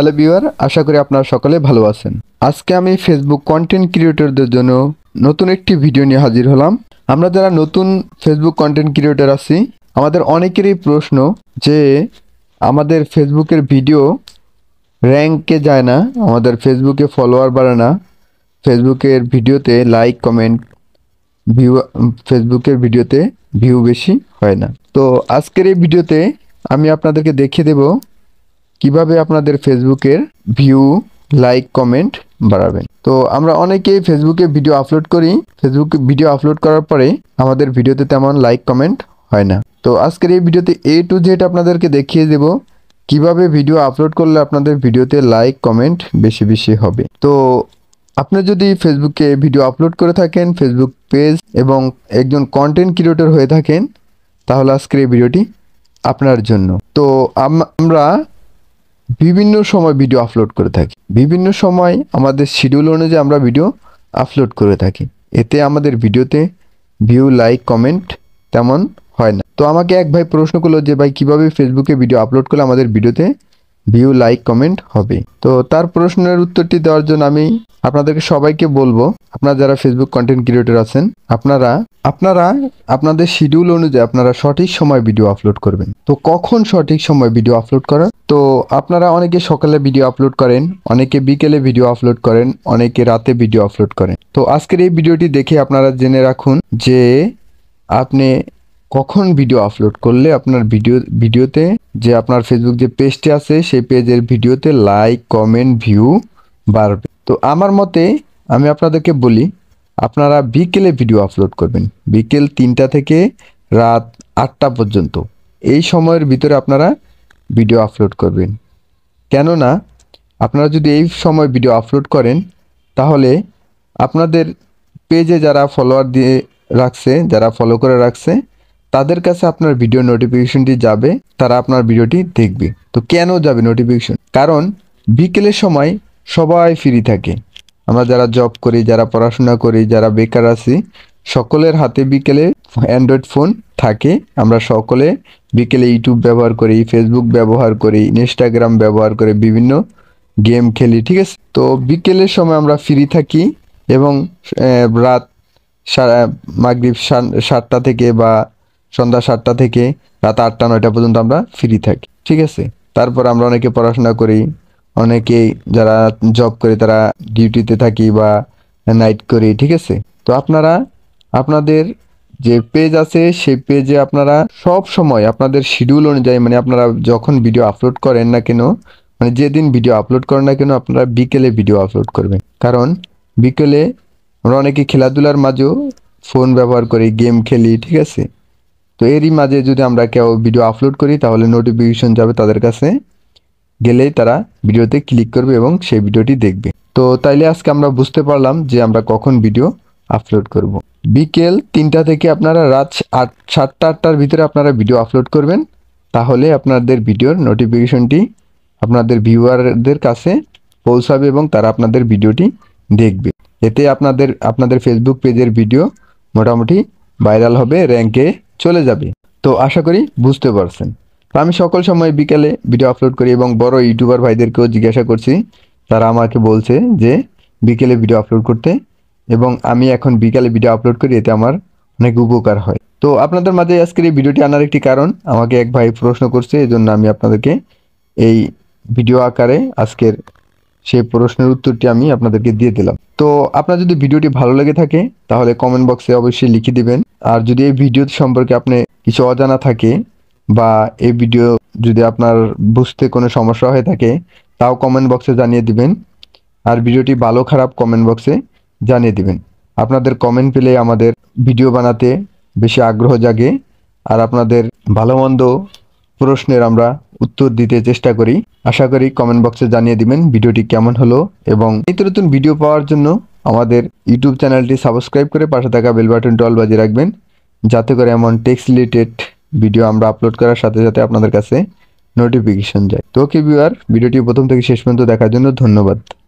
Hello beware আশা করি আপনারা সকলে ভালো আছেন আজকে আমি ফেসবুক কন্টেন্ট ক্রিয়েটরদের জন্য নতুন একটি ভিডিও নিয়ে হাজির হলাম আমরা যারা নতুন ফেসবুক কন্টেন্ট ক্রিয়েটর আছি আমাদের অনেকেরই প্রশ্ন যে আমাদের ফেসবুকের ভিডিও র্যাঙ্কে যায় না আমাদের ফেসবুকে ফলোয়ার বাড়ে না ফেসবুকের ভিডিওতে লাইক কমেন্ট ভিউ ফেসবুকের ভিডিওতে ভিউ বেশি হয় না তো আজকের এই ভিডিওতে আমি আপনাদেরকে দেখিয়ে দেব কিভাবে আপনাদের ফেসবুকের ভিউ লাইক কমেন্ট বাড়াবেন তো আমরা অনেকেই ফেসবুকে ভিডিও আপলোড করি ফেসবুকে ভিডিও আপলোড করার পরে আমাদের ভিডিওতে তেমন লাইক কমেন্ট হয় না তো আজকের এই ভিডিওতে এ টু জেড আপনাদেরকে দেখিয়ে দেব কিভাবে ভিডিও আপলোড করলে আপনাদের ভিডিওতে লাইক কমেন্ট বেশি বেশি হবে তো আপনি যদি ফেসবুকে ভিডিও আপলোড করে থাকেন ফেসবুক পেজ এবং একজন কন্টেন্ট ক্রিয়েটর হয়ে থাকেন তাহলে আজকের এই ভিডিওটি আপনার জন্য তো আমরা বিভিন্ন সময় ভিডিও আপলোড করে থাকি বিভিন্ন সময় আমাদের শিডিউল অনুযায়ী আমরা ভিডিও আপলোড করে থাকি এতে আমাদের ভিডিওতে ভিউ লাইক কমেন্ট তেমন হয় না তো আমাকে এক ভাই প্রশ্ন করলো যে ভাই কিভাবে ফেসবুকে ভিডিও আপলোড করলে আমাদের ভিডিওতে ভিউ লাইক কমেন্ট হবে তো তার প্রশ্নের উত্তরটি দেওয়ার জন্য আমি আপনাদেরকে সবাইকে বলবো আপনারা যারা ফেসবুক কন্টেন্ট ক্রিয়েটর আছেন আপনারা আপনারা আপনাদের শিডিউল অনুযায়ী আপনারা সঠিক সময় ভিডিও আপলোড করবেন তো কখন সঠিক সময় ভিডিও আপলোড করা তো আপনারা অনেকে সকালে ভিডিও আপলোড করেন অনেকে বিকেলে ভিডিও আপলোড করেন অনেকে রাতে ভিডিও আপলোড করেন তো আজকের এই ভিডিওটি দেখে আপনারা জেনে রাখুন যে আপনি কখন ভিডিও আপলোড করলে আপনার ভিডিও ভিডিওতে যে আপনার ফেসবুক যে পেজটি আছে সেই পেজের ভিডিওতে লাইক কমেন্ট ভিউ বাড়বে তো আমার মতে আমি আপনাদেরকে বলি আপনারা বিকেলে ভিডিও আপলোড করবেন বিকেল তিনটা থেকে রাত আটটা পর্যন্ত এই সময়ের ভিতরে আপনারা ভিডিও আপলোড করবেন কেননা আপনারা যদি এই সময় ভিডিও আপলোড করেন তাহলে আপনাদের পেজে যারা ফলোয়ার দিয়ে রাখছে যারা ফলো করে রাখছে তাদের কাছে আপনার ভিডিও নোটিফিকেশনটি যাবে তারা আপনার ভিডিওটি দেখবে তো কেন যাবে নোটিফিকেশন কারণ বিকেলের সময় সবাই ফ্রি থাকে আমরা যারা জব করি যারা পড়াশোনা করি যারা বেকার আছি সকলের হাতে বিকেলে অ্যান্ড্রয়েড ফোন থাকে আমরা সকলে বিকেলে ইউটিউব ব্যবহার করি ফেসবুক ব্যবহার করি ইনস্টাগ্রাম ব্যবহার করে বিভিন্ন গেম খেলি ঠিক আছে তো বিকেলের সময় আমরা ফ্রি থাকি এবং রাত সারা মাগরীব সাতটা থেকে বা সন্ধ্যা সাতটা থেকে রাত আটটা নয়টা পর্যন্ত আমরা ফ্রি থাকি ঠিক আছে তারপর আমরা অনেকে পড়াশোনা করি অনেকেই যারা জব করে তারা ডিউটিতে থাকি বা নাইট করি ঠিক আছে তো আপনারা আপনাদের যে পেজ আছে সেই পেজে আপনারা সব সময় আপনাদের শিডিউল অনুযায়ী মানে আপনারা যখন ভিডিও আপলোড করেন না কেন মানে যেদিন ভিডিও আপলোড করেন না কেন আপনারা বিকেলে ভিডিও আপলোড করবেন কারণ বিকেলে আমরা অনেকে খেলাধুলার মাঝেও ফোন ব্যবহার করি গেম খেলি ঠিক আছে তো এরই মাঝে যদি আমরা কেউ ভিডিও আপলোড করি তাহলে নোটিফিকেশন যাবে তাদের কাছে গেলেই তারা ভিডিওতে ক্লিক করবে এবং সেই ভিডিওটি দেখবে তো তাইলে আজকে আমরা বুঝতে পারলাম যে আমরা কখন ভিডিও আপলোড করব। বিকেল তিনটা থেকে আপনারা রাত আট সাতটা আটটার ভিতরে আপনারা ভিডিও আপলোড করবেন তাহলে আপনাদের ভিডিওর নোটিফিকেশনটি আপনাদের ভিউয়ারদের কাছে পৌঁছাবে এবং তারা আপনাদের ভিডিওটি দেখবে এতে আপনাদের আপনাদের ফেসবুক পেজের ভিডিও মোটামুটি ভাইরাল হবে র্যাঙ্কে চলে যাবে তো আশা করি বুঝতে পারছেন তো আমি সকল সময় বিকেলে ভিডিও আপলোড করি এবং বড় ইউটিউবার ভাইদেরকেও জিজ্ঞাসা করছি তারা আমাকে বলছে যে বিকেলে ভিডিও আপলোড করতে এবং আমি এখন বিকালে ভিডিও আপলোড করি এতে আমার অনেক উপকার হয় তো আপনাদের মাঝে আজকের এই ভিডিওটি আনার একটি কারণ আমাকে এক ভাই প্রশ্ন করছে এজন্য আমি আপনাদেরকে এই ভিডিও আকারে আজকের সেই প্রশ্নের উত্তরটি আমি আপনাদেরকে দিয়ে দিলাম তো আপনার যদি ভিডিওটি ভালো লেগে থাকে তাহলে কমেন্ট বক্সে অবশ্যই লিখে দিবেন আর যদি এই ভিডিও সম্পর্কে আপনি কিছু অজানা থাকে বা এই ভিডিও যদি আপনার বুঝতে কোনো সমস্যা হয়ে থাকে তাও কমেন্ট বক্সে জানিয়ে দিবেন আর ভিডিওটি ভালো খারাপ কমেন্ট বক্সে জানিয়ে দিবেন আপনাদের কমেন্ট পেলে আমাদের ভিডিও বানাতে বেশি আগ্রহ জাগে আর আপনাদের ভালো মন্দ প্রশ্নের আমরা উত্তর দিতে চেষ্টা করি আশা করি কমেন্ট বক্সে জানিয়ে দিবেন ভিডিওটি কেমন হলো এবং নিত্য নতুন ভিডিও পাওয়ার জন্য আমাদের ইউটিউব চ্যানেলটি সাবস্ক্রাইব করে পাশে থাকা বেল বাটনটি অল বাজিয়ে রাখবেন যাতে করে এমন টেক্স রিলেটেড ভিডিও আমরা আপলোড করার সাথে সাথে আপনাদের কাছে নোটিফিকেশন যায় তো ওকে ভিউয়ার ভিডিওটি প্রথম থেকে শেষ পর্যন্ত দেখার জন্য ধন্যবাদ